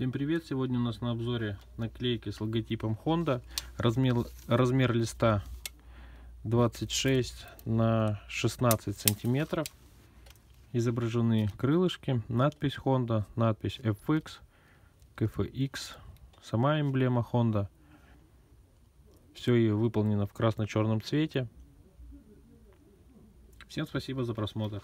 Всем привет! Сегодня у нас на обзоре наклейки с логотипом Honda. Размер, размер листа 26 на 16 сантиметров. Изображены крылышки, надпись Honda, надпись FX, KFX, сама эмблема Honda. Все ее выполнено в красно-черном цвете. Всем спасибо за просмотр.